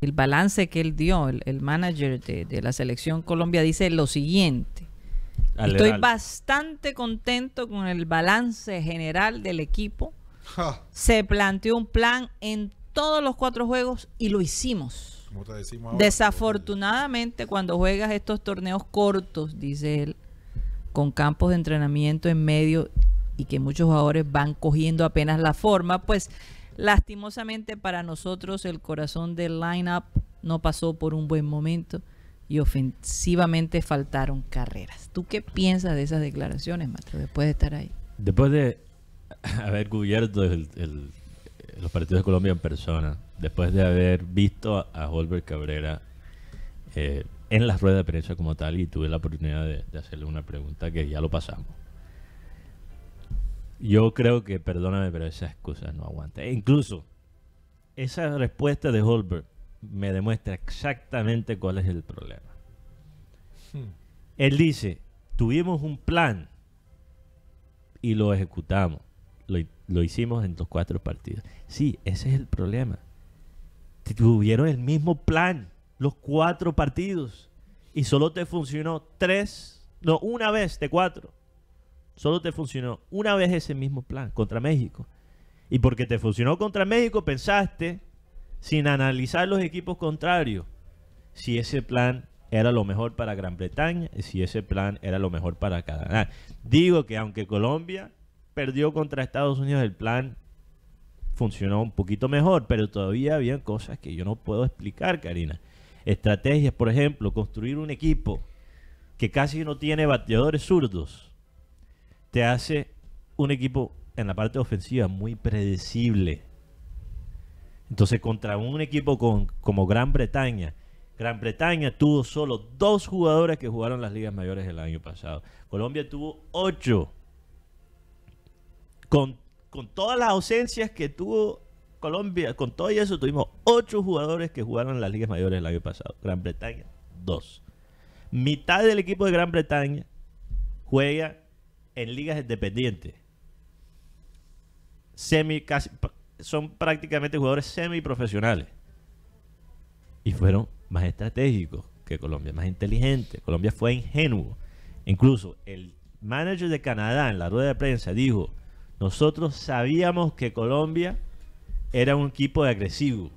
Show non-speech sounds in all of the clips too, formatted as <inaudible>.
el balance que él dio, el, manager de, la selección Colombia, dice lo siguiente. Estoy bastante contento con el balance general del equipo. Se planteó un plan en todos los cuatro juegos y lo hicimos. Desafortunadamente, cuando juegas estos torneos cortos, dice él, con campos de entrenamiento en medio y que muchos jugadores van cogiendo apenas la forma, pues Lastimosamente para nosotros el corazón del lineup no pasó por un buen momento y ofensivamente faltaron carreras. ¿Tú qué piensas de esas declaraciones, maestro? después de estar ahí? Después de <laughs> haber cubierto los partidos de Colombia en persona, después de haber visto a, Holbert Cabrera eh, en las ruedas de prensa como tal y tuve la oportunidad de hacerle una pregunta que ya lo pasamos yo creo que, perdóname, pero esas excusa no aguanta. E incluso, esa respuesta de Holberg me demuestra exactamente cuál es el problema. Hmm. Él dice, tuvimos un plan y lo ejecutamos. Lo, lo, hicimos en los cuatro partidos. Sí, ese es el problema. Tuvieron el mismo plan los cuatro partidos y solo te funcionó tres, no, una vez de cuatro. Solo te funcionó una vez ese mismo plan contra México. Y porque te funcionó contra México, pensaste, sin analizar los equipos contrarios, si ese plan era lo mejor para Gran Bretaña y si ese plan era lo mejor para Canadá. Digo que aunque Colombia perdió contra Estados Unidos, el plan funcionó un poquito mejor, pero todavía había cosas que yo no puedo explicar, Karina. Estrategias, por ejemplo, construir un equipo que casi no tiene bateadores zurdos te hace un equipo en la parte ofensiva muy predecible. Entonces, contra un equipo con, como Gran Bretaña, Gran Bretaña tuvo solo dos jugadores que jugaron las ligas mayores el año pasado. Colombia tuvo ocho. Con, con todas las ausencias que tuvo Colombia, con todo eso, tuvimos ocho jugadores que jugaron las ligas mayores el año pasado. Gran Bretaña, dos. Mitad del equipo de Gran Bretaña juega en ligas independientes. Semi, son prácticamente jugadores semiprofesionales. Y fueron más estratégicos que Colombia, más inteligentes Colombia fue ingenuo. Incluso el manager de Canadá en la rueda de prensa dijo, nosotros sabíamos que Colombia era un equipo agresivo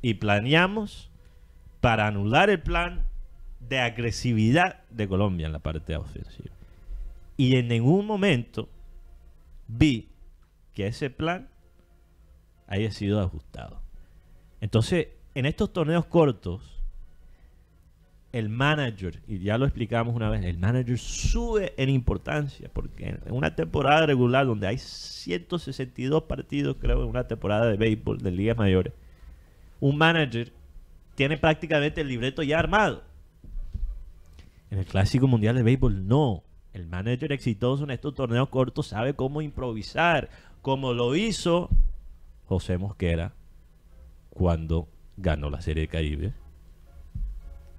y planeamos para anular el plan de agresividad de Colombia en la parte ofensiva. Y en ningún momento vi que ese plan haya sido ajustado. Entonces, en estos torneos cortos, el manager, y ya lo explicamos una vez, el manager sube en importancia, porque en una temporada regular donde hay 162 partidos, creo, en una temporada de béisbol de ligas mayores, un manager tiene prácticamente el libreto ya armado. En el Clásico Mundial de Béisbol no. El manager exitoso en estos torneos cortos sabe cómo improvisar, como lo hizo José Mosquera cuando ganó la Serie de Caribe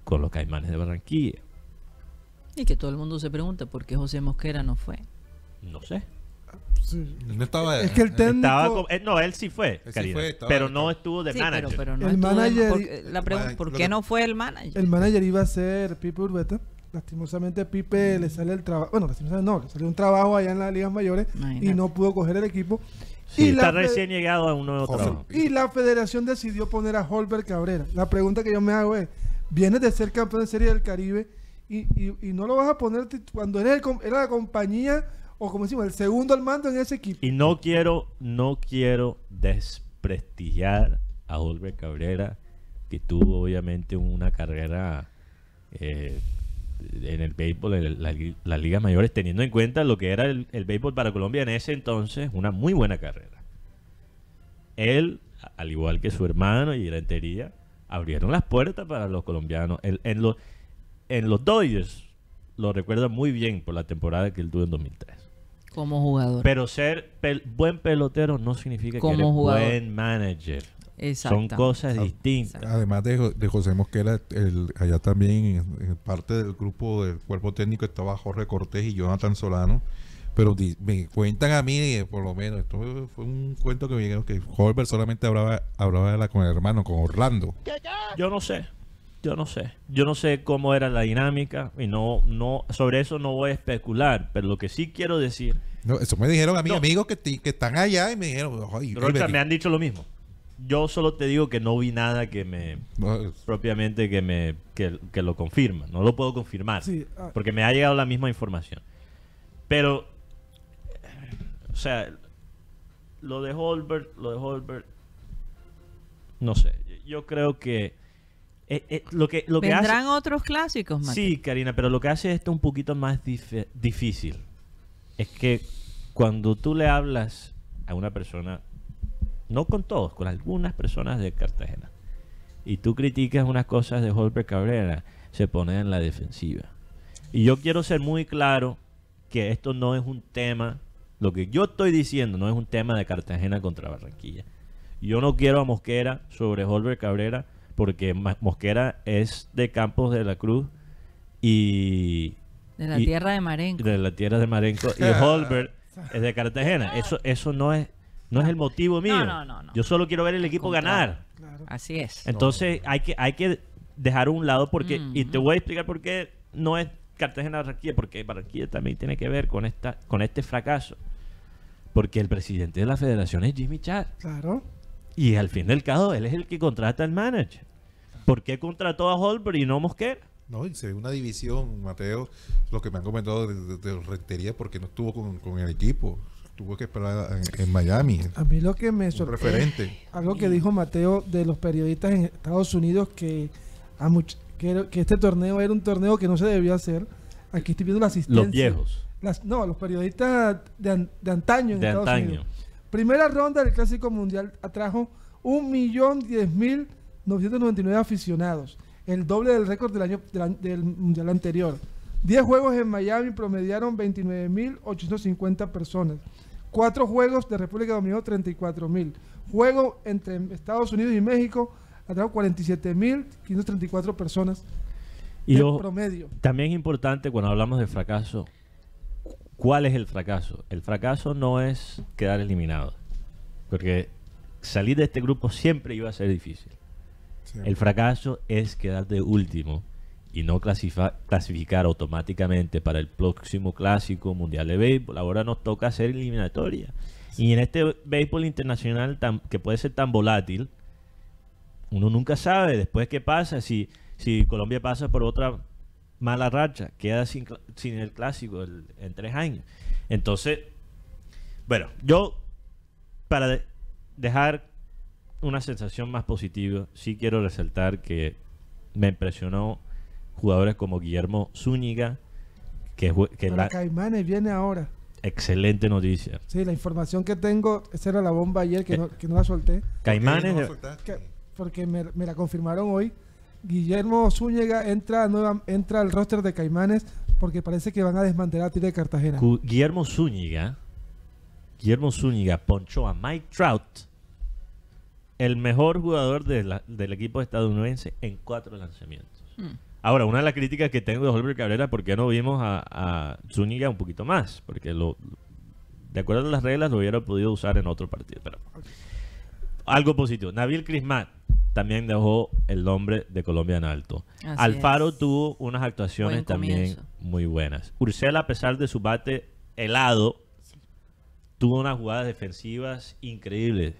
con los Caimanes de Barranquilla. Y que todo el mundo se pregunta por qué José Mosquera no fue. No sé. Él no estaba. Es que el técnico. Eh, no, él sí fue. pero no estuvo de manager. el manager. la pregunta, ¿por qué no fue el manager? El manager iba a ser Pipe Urbeta lastimosamente Pipe le sale el trabajo, bueno, lastimosamente no, le salió un trabajo allá en las ligas mayores y no pudo coger el equipo. y está recién llegado a un nuevo trabajo. Y la federación decidió poner a Holbert Cabrera. La pregunta que yo me hago es, vienes de ser campeón de Serie del Caribe y, no lo vas a poner cuando eres, el, era la compañía o como decimos, el segundo al mando en ese equipo. Y no quiero, no quiero desprestigiar a Holbert Cabrera, que tuvo obviamente una carrera... Eh, en el béisbol, en las ligas mayores, teniendo en cuenta lo que era el, béisbol para Colombia en ese entonces, una muy buena carrera. Él, al igual que su hermano y la entería, abrieron las puertas para los colombianos. en, los, en los Dodgers lo recuerda muy bien por la temporada que él tuvo en 2003. Como jugador. Pero ser buen pelotero no significa que eres buen manager. Son cosas distintas. Además de, José Mosquera, allá también en parte del grupo del cuerpo técnico estaba Jorge Cortés y Jonathan Solano. Pero me cuentan a mí, eh, por lo menos, esto fue un cuento que me dijeron que Jorge solamente hablaba, hablaba con el hermano, con Orlando. Yo no sé, yo no sé. Yo no sé cómo era la dinámica y no, no, sobre eso no voy a especular, pero lo que sí quiero decir. eso me dijeron a mis amigos que, están allá y me dijeron, Ay, me han dicho lo mismo yo solo te digo que no vi nada que me propiamente que me que, lo confirma. No lo puedo confirmar ah. porque me ha llegado la misma información. Pero o sea, lo de Holbert, lo de Holbert no sé. Yo creo que eh, eh, lo que, lo que hace, otros clásicos, Sí, Karina, pero lo que hace esto un poquito más difícil es que cuando tú le hablas a una persona no con todos, con algunas personas de Cartagena. Y tú criticas unas cosas de Holbert Cabrera, se pone en la defensiva. Y yo quiero ser muy claro que esto no es un tema, lo que yo estoy diciendo no es un tema de Cartagena contra Barranquilla. Yo no quiero a Mosquera sobre Holbert Cabrera porque Mosquera es de Campos de la Cruz y... De la tierra de Marenco. De la tierra de Marenco y <laughs> Holbert es de Cartagena. Eso, eso no es no es el ah. motivo mío. Yo solo quiero ver el equipo ganar. Así es. Entonces hay que, hay que dejar un lado porque, y te voy a explicar por qué no es Cartagena-Barranquilla, porque Barranquilla también tiene que ver con, esta, con este fracaso. Porque el presidente de la federación es Jimmy Chad. Claro. Y al fin del caso, él es el que contrata al manager. ¿Por qué contrató a Holbrook y no Mosquera? No, y se ve una división, Mateo, lo que me han comentado de, de, porque no estuvo con, con el equipo tuvo que esperar en, Miami. A mí lo que me sorprende. Algo que dijo Mateo de los periodistas en Estados Unidos que, a que, este torneo era un torneo que no se debió hacer. Aquí estoy viendo la asistencia. Los viejos. no, los periodistas de, de antaño en Estados Primera ronda del Clásico Mundial atrajo un millón mil nueve aficionados, el doble del récord del año del, del Mundial anterior. 10 juegos en Miami promediaron 29.850 personas. Cuatro juegos de República Dominicana, 34.000. mil. Juego entre Estados Unidos y México, atrajo 47 mil 534 personas. Y promedio. También es importante cuando hablamos de fracaso, ¿cuál es el fracaso? El fracaso no es quedar eliminado, porque salir de este grupo siempre iba a ser difícil. El fracaso es quedar de último y no clasificar automáticamente para el próximo clásico mundial de béisbol, ahora nos toca ser eliminatoria. Y en este béisbol internacional tan, que puede ser tan volátil, uno nunca sabe después qué pasa si, si Colombia pasa por otra mala racha, queda sin, el clásico en tres años. Entonces, bueno, yo para dejar una sensación más positiva, sí quiero resaltar que me impresionó jugadores como Guillermo Zúñiga, que, que la... Caimanes viene ahora. Excelente noticia. Sí, la información que tengo, esa era la bomba ayer que, eh, no, la solté. Caimanes. porque me, la confirmaron hoy. Guillermo Zúñiga entra, entra al roster de Caimanes porque parece que van a desmantelar a Tigre de Cartagena. Guillermo Zúñiga, Guillermo Zúñiga ponchó a Mike Trout, el mejor jugador del equipo estadounidense, en cuatro lanzamientos. Mm. Ahora, una de las críticas que tengo de Holbert Cabrera, ¿por qué no vimos a, a Zúñiga un poquito más? Porque lo, de acuerdo a las reglas lo hubiera podido usar en otro partido. Pero algo positivo. Nabil Crismat también dejó el nombre de Colombia en alto. Alfaro tuvo unas actuaciones también muy buenas. Ursela, a pesar de su bate helado, tuvo unas jugadas defensivas increíbles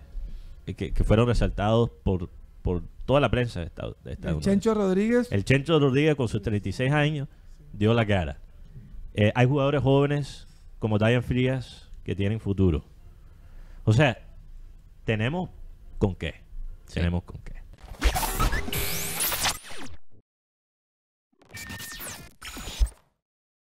eh, que, que fueron resaltados por, por toda la prensa de Estados, Unidos. El Chencho Rodríguez. El Chencho Rodríguez con sus 36 años dio la cara. Eh, hay jugadores jóvenes como Diane Frías que tienen futuro. O sea, tenemos con qué. Tenemos con qué.